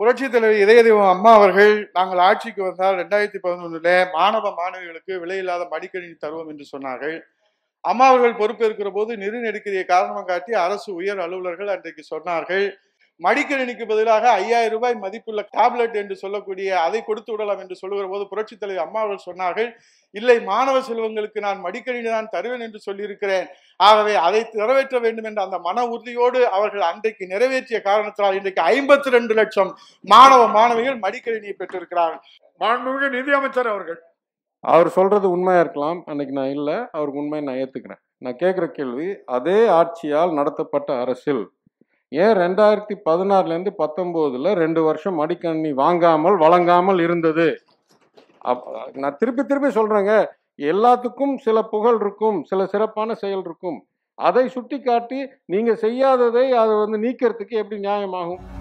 புரட்சி தலைவர் இதய அம்மா அவர்கள் நாங்கள் ஆட்சிக்கு வந்தால் ரெண்டாயிரத்தி பதினொன்றுல மாணவ மாணவிகளுக்கு விலையில்லாத மடிக்கணினி தருவோம் என்று சொன்னார்கள் அம்மா அவர்கள் பொறுப்பேற்கிற போது நெருநெடுக்கிறிய காரணம் காட்டி அரசு உயர் அலுவலர்கள் அன்றைக்கு சொன்னார்கள் மடிக்கணினிக்கு பதிலாக ஐயாயிரம் ரூபாய் மதிப்புள்ள டேப்லெட் என்று சொல்லக்கூடிய அதை கொடுத்து விடலாம் என்று சொல்லுகிற போது புரட்சித் தலைவர் அம்மா அவர்கள் சொன்னார்கள் இல்லை மாணவ செல்வங்களுக்கு நான் மடிக்கணினி தான் தருவேன் என்று சொல்லியிருக்கிறேன் ஆகவே அதை நிறைவேற்ற வேண்டும் என்ற அந்த மன உறுதியோடு அவர்கள் அன்றைக்கு நிறைவேற்றிய காரணத்தினால் இன்றைக்கு ஐம்பத்தி ரெண்டு லட்சம் மாணவ மாணவிகள் மடிக்கணினியை பெற்றிருக்கிறார்கள் மாண்புமிகு நிதியமைச்சர் அவர்கள் அவர் சொல்றது உண்மையா இருக்கலாம் அன்னைக்கு நான் இல்லை அவருக்கு உண்மையை நான் ஏத்துக்கிறேன் நான் கேட்குற கேள்வி அதே ஆட்சியால் நடத்தப்பட்ட அரசில் ஏன் ரெண்டாயிரத்தி பதினாறுலேருந்து பத்தொம்போதில் ரெண்டு வருஷம் மடிக்கணினி வாங்காமல் வழங்காமல் இருந்தது அப் நான் திருப்பி திருப்பி சொல்கிறேங்க எல்லாத்துக்கும் சில புகழ் இருக்கும் சில சிறப்பான செயல் இருக்கும் அதை சுட்டி காட்டி நீங்கள் செய்யாததை அதை வந்து நீக்கிறதுக்கு எப்படி நியாயமாகும்